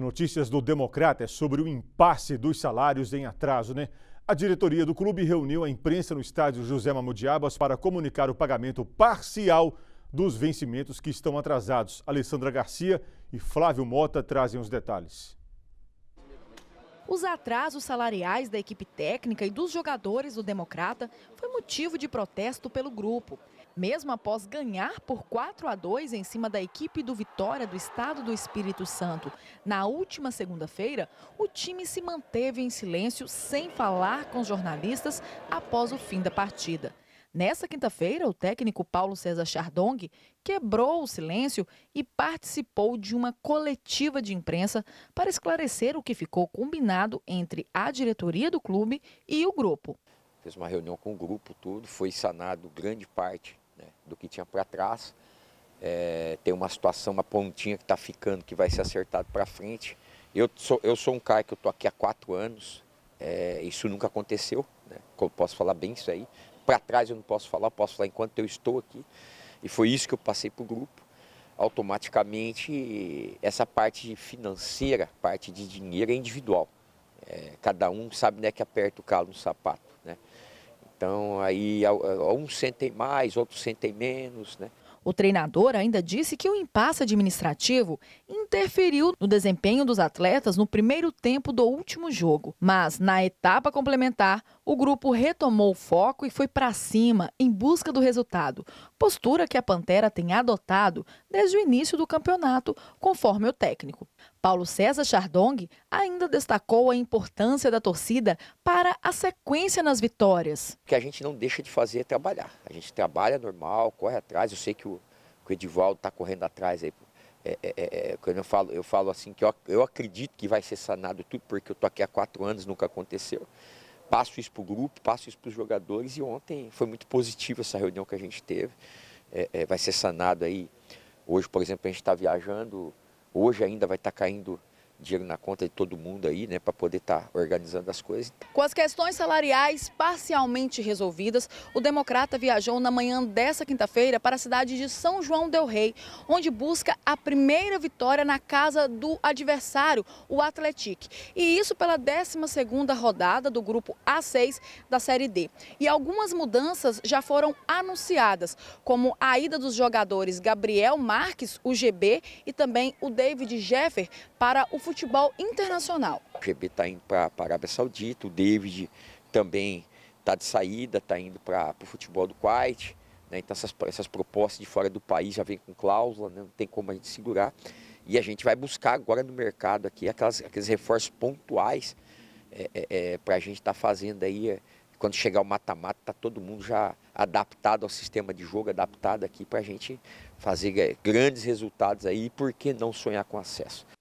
Notícias do Democrata é sobre o impasse dos salários em atraso, né? A diretoria do clube reuniu a imprensa no estádio José Mamudiabas para comunicar o pagamento parcial dos vencimentos que estão atrasados. Alessandra Garcia e Flávio Mota trazem os detalhes. Os atrasos salariais da equipe técnica e dos jogadores do Democrata foi motivo de protesto pelo grupo. Mesmo após ganhar por 4 a 2 em cima da equipe do Vitória do Estado do Espírito Santo na última segunda-feira, o time se manteve em silêncio sem falar com os jornalistas após o fim da partida. Nessa quinta-feira, o técnico Paulo César Chardong quebrou o silêncio e participou de uma coletiva de imprensa para esclarecer o que ficou combinado entre a diretoria do clube e o grupo. Fez uma reunião com o grupo, tudo, foi sanado grande parte né, do que tinha para trás. É, tem uma situação, uma pontinha que está ficando, que vai ser acertado para frente. Eu sou, eu sou um cara que eu estou aqui há quatro anos, é, isso nunca aconteceu, né? posso falar bem isso aí para trás eu não posso falar, posso falar enquanto eu estou aqui. E foi isso que eu passei para o grupo. Automaticamente, essa parte financeira, parte de dinheiro é individual. É, cada um sabe né, que aperta o calo no sapato. Né? Então, aí uns sentem mais, outros sentem menos. Né? O treinador ainda disse que o impasse administrativo interferiu no desempenho dos atletas no primeiro tempo do último jogo, mas na etapa complementar, o grupo retomou o foco e foi para cima em busca do resultado, postura que a Pantera tem adotado desde o início do campeonato, conforme o técnico. Paulo César Chardong ainda destacou a importância da torcida para a sequência nas vitórias. O que a gente não deixa de fazer é trabalhar. A gente trabalha normal, corre atrás. Eu sei que o, o Edivaldo está correndo atrás aí é, é, é, é, quando eu falo, eu falo assim que eu, eu acredito que vai ser sanado tudo, porque eu tô aqui há quatro anos, nunca aconteceu passo isso para o grupo, passo isso para os jogadores. E ontem foi muito positiva essa reunião que a gente teve. É, é, vai ser sanado aí. Hoje, por exemplo, a gente está viajando. Hoje ainda vai estar tá caindo dinheiro na conta de todo mundo aí, né, para poder estar tá organizando as coisas. Com as questões salariais parcialmente resolvidas, o Democrata viajou na manhã dessa quinta-feira para a cidade de São João del Rei, onde busca a primeira vitória na casa do adversário, o Atlético, E isso pela 12ª rodada do grupo A6 da Série D. E algumas mudanças já foram anunciadas, como a ida dos jogadores Gabriel Marques, o GB, e também o David Jeffer para o futebol internacional. O GB está indo para a Arábia Saudita, o David também está de saída, está indo para o futebol do Kuwait. Né? Então essas, essas propostas de fora do país já vêm com cláusula, né? não tem como a gente segurar. E a gente vai buscar agora no mercado aqui aquelas, aqueles reforços pontuais é, é, é para a gente estar tá fazendo aí é, quando chegar o mata-mata, está todo mundo já adaptado ao sistema de jogo, adaptado aqui para a gente fazer é, grandes resultados aí e por que não sonhar com acesso?